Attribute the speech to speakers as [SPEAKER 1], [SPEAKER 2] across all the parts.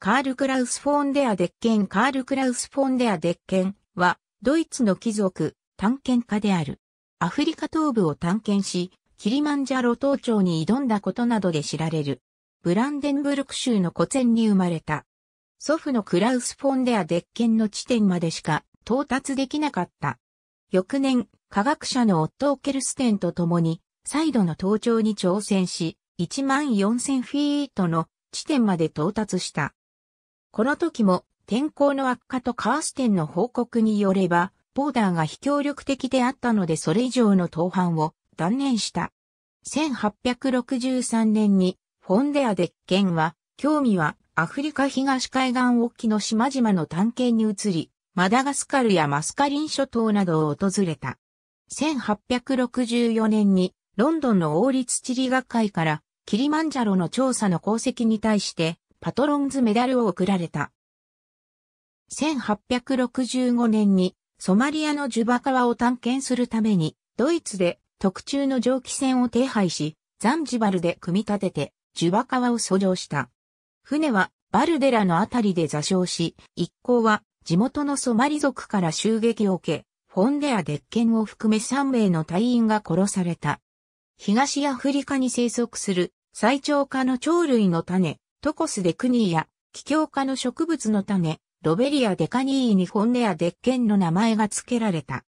[SPEAKER 1] カール・クラウス・フォンデア・デッケンカール・クラウス・フォンデア・デッケンは、ドイツの貴族、探検家である。アフリカ東部を探検し、キリマンジャロ登頂に挑んだことなどで知られる。ブランデンブルク州の古典に生まれた。祖父のクラウス・フォンデア・デッケンの地点までしか到達できなかった。翌年、科学者のオットー・ケルステンと共に、再度の登頂に挑戦し、1万4000フィートの地点まで到達した。この時も天候の悪化とカーステンの報告によれば、ボーダーが非協力的であったのでそれ以上の投板を断念した。1863年にフォンデアデッケンは、興味はアフリカ東海岸沖の島々の探検に移り、マダガスカルやマスカリン諸島などを訪れた。1864年にロンドンの王立地理学会からキリマンジャロの調査の功績に対してパトロンズメダルを贈られた。1865年にソマリアのジュバ川を探検するためにドイツで特注の蒸気船を手配し、ザンジバルで組み立ててジュバ川を遡上した。船はバルデラのあたりで座礁し、一行は地元のソマリ族から襲撃を受け、フォンデア・デッケンを含め3名の隊員が殺された。東アフリカに生息する最長化の鳥類の種、トコス・デクニーや、気境化の植物の種、ロベリア・デカニーにネアデッケンの名前が付けられた。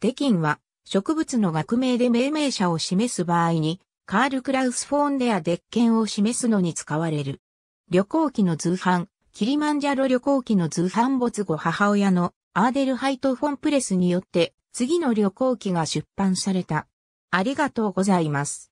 [SPEAKER 1] デキンは、植物の学名で命名者を示す場合に、カール・クラウス・フォーンネア・デッケンを示すのに使われる。旅行記の通販、キリマンジャロ旅行記の通販没後母親のアーデルハイト・フォンプレスによって、次の旅行記が出版された。ありがとうございます。